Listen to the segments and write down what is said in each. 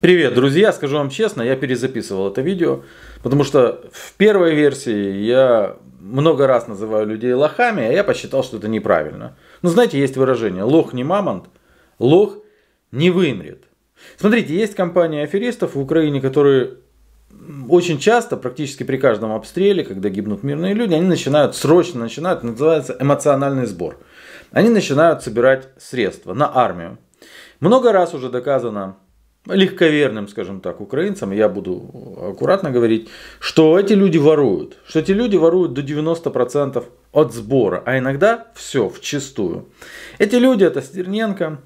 Привет, друзья! Скажу вам честно, я перезаписывал это видео, потому что в первой версии я много раз называю людей лохами, а я посчитал, что это неправильно. Но ну, знаете, есть выражение «лох не мамонт, лох не вымрет». Смотрите, есть компания аферистов в Украине, которые очень часто, практически при каждом обстреле, когда гибнут мирные люди, они начинают, срочно начинают, называется эмоциональный сбор. Они начинают собирать средства на армию. Много раз уже доказано легковерным, скажем так, украинцам, я буду аккуратно говорить, что эти люди воруют, что эти люди воруют до 90% от сбора, а иногда все в чистую. Эти люди это Стерненко,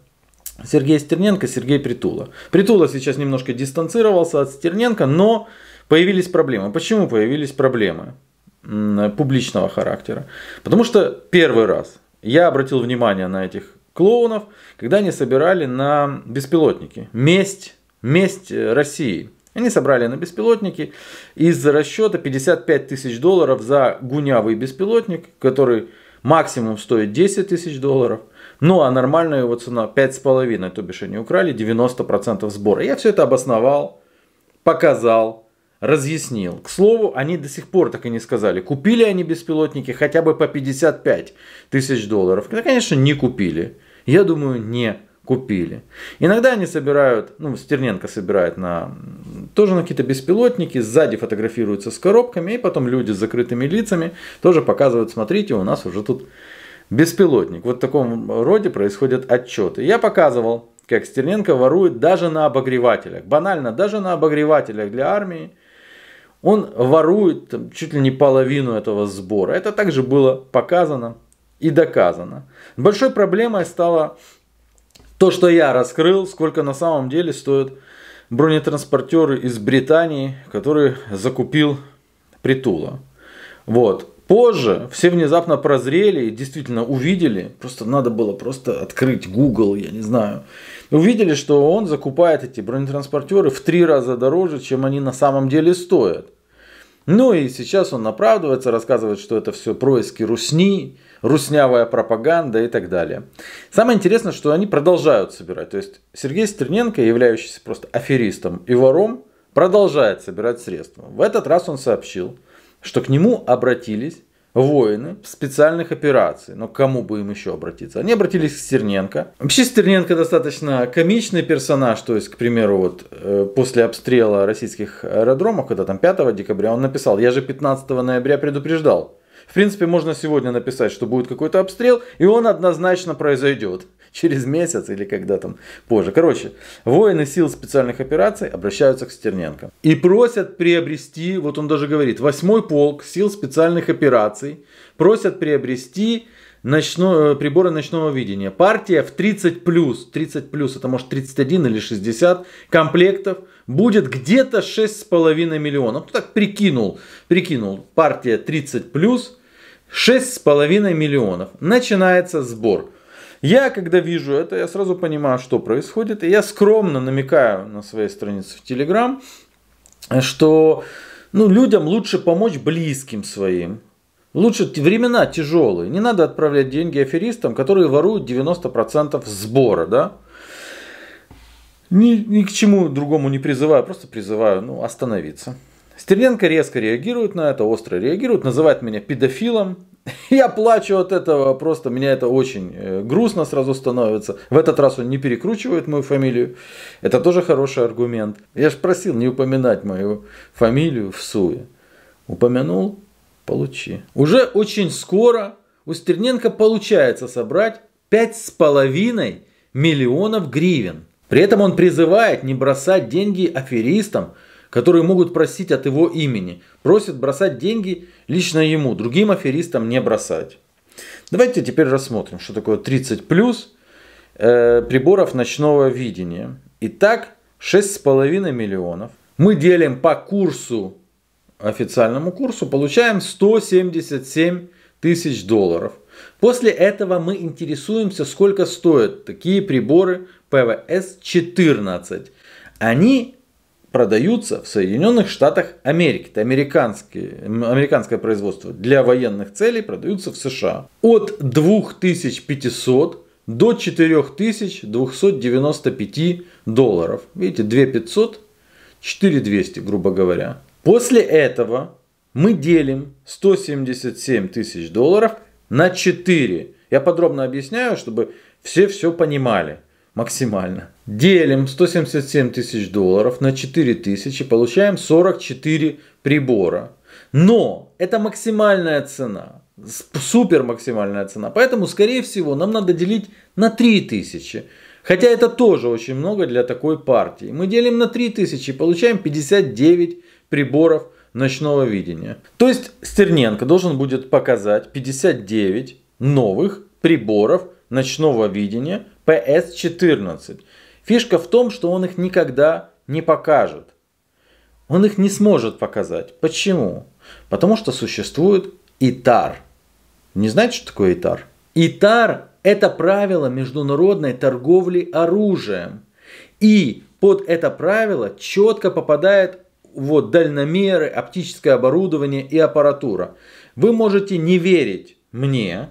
Сергей Стерненко, Сергей Притула. Притула сейчас немножко дистанцировался от Стерненко, но появились проблемы. Почему появились проблемы публичного характера? Потому что первый раз я обратил внимание на этих клоунов, когда они собирали на беспилотники. Месть, месть э, России. Они собрали на беспилотники из расчета 55 тысяч долларов за гунявый беспилотник, который максимум стоит 10 тысяч долларов. Ну а нормальная его цена 5,5, то бишь они украли 90% сбора. Я все это обосновал, показал, разъяснил. К слову, они до сих пор так и не сказали, купили они беспилотники хотя бы по 55 тысяч долларов. Да, конечно, не купили я думаю, не купили. Иногда они собирают, ну, Стерненко собирает на тоже на какие-то беспилотники, сзади фотографируются с коробками, и потом люди с закрытыми лицами тоже показывают, смотрите, у нас уже тут беспилотник. Вот в таком роде происходят отчеты. Я показывал, как Стерненко ворует даже на обогревателях. Банально, даже на обогревателях для армии он ворует там, чуть ли не половину этого сбора. Это также было показано и доказано. Большой проблемой стало то, что я раскрыл, сколько на самом деле стоят бронетранспортеры из Британии, которые закупил Притула. Вот. Позже все внезапно прозрели и действительно увидели, просто надо было просто открыть Google, я не знаю, увидели, что он закупает эти бронетранспортеры в три раза дороже, чем они на самом деле стоят. Ну и сейчас он оправдывается, рассказывает, что это все происки Русни, руснявая пропаганда и так далее. Самое интересное, что они продолжают собирать. То есть Сергей Стерненко, являющийся просто аферистом и вором, продолжает собирать средства. В этот раз он сообщил, что к нему обратились воины в специальных операций. Но к кому бы им еще обратиться? Они обратились к Стерненко. Вообще Стерненко достаточно комичный персонаж. То есть, к примеру, вот э, после обстрела российских аэродромов, когда там 5 декабря, он написал, я же 15 ноября предупреждал, в принципе, можно сегодня написать, что будет какой-то обстрел, и он однозначно произойдет через месяц или когда там позже. Короче, воины сил специальных операций обращаются к Стерненко и просят приобрести, вот он даже говорит, восьмой полк сил специальных операций просят приобрести Ночно, э, приборы ночного видения. Партия в 30 плюс, 30 плюс, это может 31 или 60 комплектов, будет где-то 6,5 миллионов. Ну, так прикинул, прикинул, партия 30 плюс, 6,5 миллионов. Начинается сбор. Я, когда вижу это, я сразу понимаю, что происходит. И я скромно намекаю на своей странице в Телеграм, что ну, людям лучше помочь близким своим, Лучше времена тяжелые. Не надо отправлять деньги аферистам, которые воруют 90% сбора, да? Ни, ни к чему другому не призываю, просто призываю ну, остановиться. Стерненко резко реагирует на это, остро реагирует, называет меня педофилом. Я плачу от этого, просто меня это очень э, грустно сразу становится. В этот раз он не перекручивает мою фамилию. Это тоже хороший аргумент. Я же просил не упоминать мою фамилию в суе. Упомянул, получи. Уже очень скоро у Стерненко получается собрать 5,5 миллионов гривен. При этом он призывает не бросать деньги аферистам, которые могут просить от его имени. Просит бросать деньги лично ему, другим аферистам не бросать. Давайте теперь рассмотрим, что такое 30 плюс э, приборов ночного видения. Итак, 6,5 миллионов. Мы делим по курсу официальному курсу, получаем 177 тысяч долларов. После этого мы интересуемся, сколько стоят такие приборы ПВС-14. Они продаются в Соединенных Штатах Америки. Это американские, американское производство. Для военных целей продаются в США. От 2500 до 4295 долларов. Видите, 2500, 4200, грубо говоря. После этого мы делим 177 тысяч долларов на 4. Я подробно объясняю, чтобы все все понимали максимально. Делим 177 тысяч долларов на 4 тысячи, получаем 44 прибора. Но это максимальная цена, супер максимальная цена. Поэтому, скорее всего, нам надо делить на тысячи. Хотя это тоже очень много для такой партии. Мы делим на 3000 и получаем 59 приборов ночного видения. То есть Стерненко должен будет показать 59 новых приборов ночного видения PS14. Фишка в том, что он их никогда не покажет. Он их не сможет показать. Почему? Потому что существует ИТАР. Не знаете, что такое ИТАР? ИТАР это правило международной торговли оружием. И под это правило четко попадает вот дальномеры, оптическое оборудование и аппаратура. Вы можете не верить мне,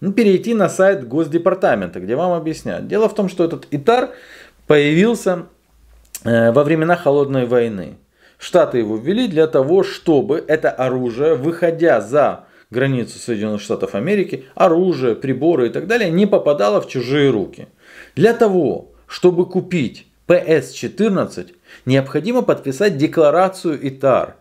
ну, перейти на сайт Госдепартамента, где вам объяснят. Дело в том, что этот ИТАР появился э, во времена Холодной войны. Штаты его ввели для того, чтобы это оружие, выходя за границу Соединенных Штатов Америки, оружие, приборы и так далее не попадало в чужие руки. Для того, чтобы купить ps 14 необходимо подписать декларацию ИТАР.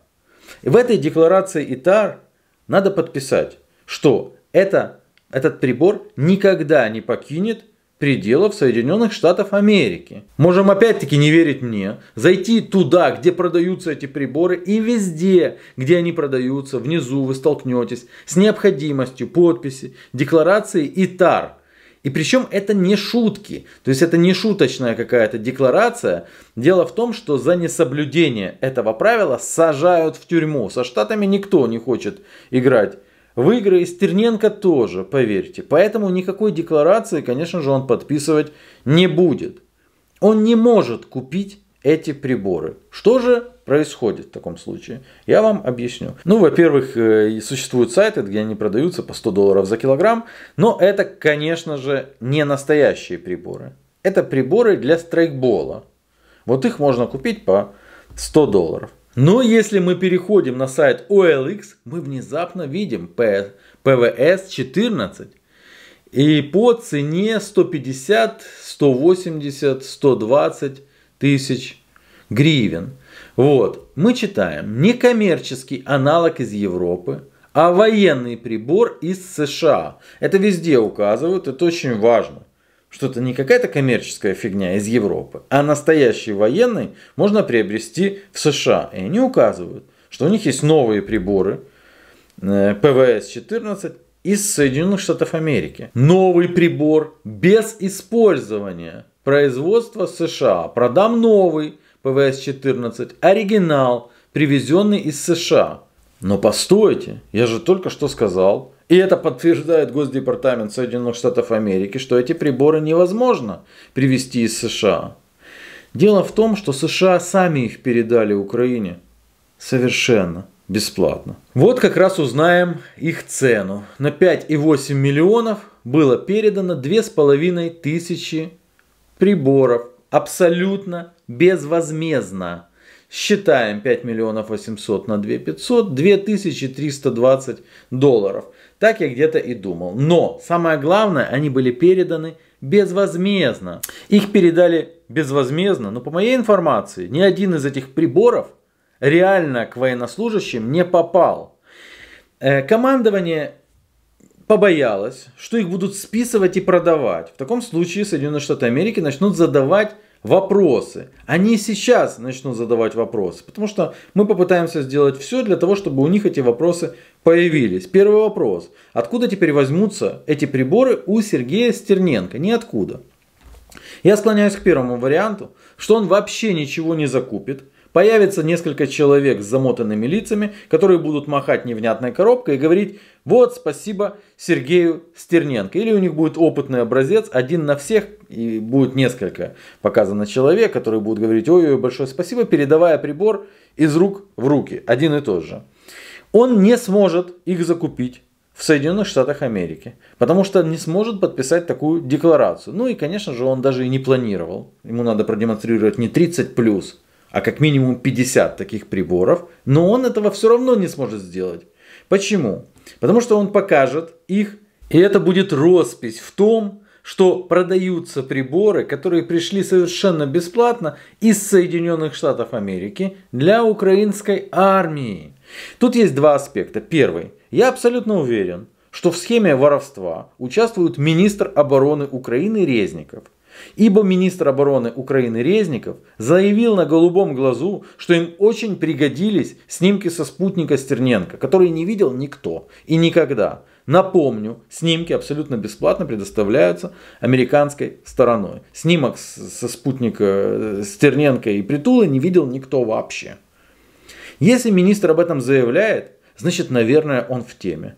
И в этой декларации ИТАР надо подписать, что это, этот прибор никогда не покинет пределов Соединенных Штатов Америки. Можем опять-таки не верить мне, зайти туда, где продаются эти приборы, и везде, где они продаются, внизу вы столкнетесь с необходимостью подписи, декларации и ТАР. И причем это не шутки, то есть это не шуточная какая-то декларация. Дело в том, что за несоблюдение этого правила сажают в тюрьму. Со штатами никто не хочет играть в игры Стерненко тоже, поверьте. Поэтому никакой декларации, конечно же, он подписывать не будет. Он не может купить эти приборы. Что же происходит в таком случае? Я вам объясню. Ну, во-первых, э, существуют сайты, где они продаются по 100 долларов за килограмм, но это, конечно же, не настоящие приборы. Это приборы для страйкбола. Вот их можно купить по 100 долларов. Но если мы переходим на сайт OLX, мы внезапно видим PVS 14 и по цене 150, 180, 120 тысяч гривен. Вот, мы читаем, некоммерческий аналог из Европы, а военный прибор из США. Это везде указывают, это очень важно что это не какая-то коммерческая фигня из Европы, а настоящий военный можно приобрести в США. И они указывают, что у них есть новые приборы э, ПВС-14 из Соединенных Штатов Америки. Новый прибор без использования производства США. Продам новый ПВС-14, оригинал, привезенный из США. Но постойте, я же только что сказал, и это подтверждает Госдепартамент Соединенных Штатов Америки, что эти приборы невозможно привезти из США. Дело в том, что США сами их передали Украине совершенно бесплатно. Вот как раз узнаем их цену. На 5,8 миллионов было передано 2500 тысячи приборов абсолютно безвозмездно. Считаем 5 миллионов 800 на 2 500, 2320 долларов. Так я где-то и думал. Но самое главное, они были переданы безвозмездно. Их передали безвозмездно, но по моей информации, ни один из этих приборов реально к военнослужащим не попал. Э, командование побоялось, что их будут списывать и продавать. В таком случае Соединенные Штаты Америки начнут задавать вопросы. Они сейчас начнут задавать вопросы, потому что мы попытаемся сделать все для того, чтобы у них эти вопросы появились. Первый вопрос. Откуда теперь возьмутся эти приборы у Сергея Стерненко? Ниоткуда. Я склоняюсь к первому варианту, что он вообще ничего не закупит, Появится несколько человек с замотанными лицами, которые будут махать невнятной коробкой и говорить «Вот, спасибо Сергею Стерненко». Или у них будет опытный образец, один на всех, и будет несколько показано человек, которые будут говорить «Ой-ой, большое спасибо», передавая прибор из рук в руки, один и тот же. Он не сможет их закупить в Соединенных Штатах Америки, потому что не сможет подписать такую декларацию. Ну и, конечно же, он даже и не планировал. Ему надо продемонстрировать не 30 плюс, а как минимум 50 таких приборов, но он этого все равно не сможет сделать. Почему? Потому что он покажет их, и это будет роспись в том, что продаются приборы, которые пришли совершенно бесплатно из Соединенных Штатов Америки для украинской армии. Тут есть два аспекта. Первый. Я абсолютно уверен, что в схеме воровства участвует министр обороны Украины Резников – Ибо министр обороны Украины Резников заявил на голубом глазу, что им очень пригодились снимки со спутника Стерненко, которые не видел никто и никогда. Напомню, снимки абсолютно бесплатно предоставляются американской стороной. Снимок со спутника э, Стерненко и Притула не видел никто вообще. Если министр об этом заявляет, значит, наверное, он в теме.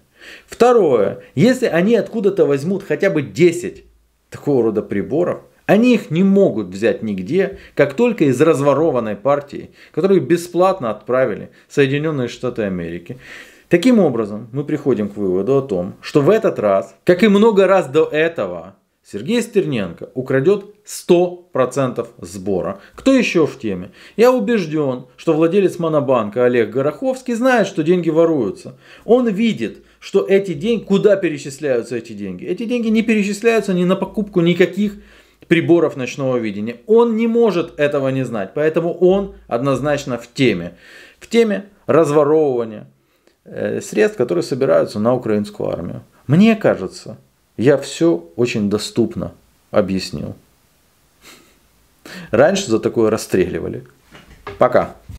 Второе, если они откуда-то возьмут хотя бы 10 такого рода приборов, они их не могут взять нигде, как только из разворованной партии, которую бесплатно отправили Соединенные Штаты Америки. Таким образом, мы приходим к выводу о том, что в этот раз, как и много раз до этого, Сергей Стерненко украдет 100% сбора. Кто еще в теме? Я убежден, что владелец Монобанка Олег Гороховский знает, что деньги воруются. Он видит, что эти деньги, куда перечисляются эти деньги? Эти деньги не перечисляются ни на покупку никаких приборов ночного видения. Он не может этого не знать, поэтому он однозначно в теме. В теме разворовывания э, средств, которые собираются на украинскую армию. Мне кажется, я все очень доступно объяснил. Раньше за такое расстреливали. Пока.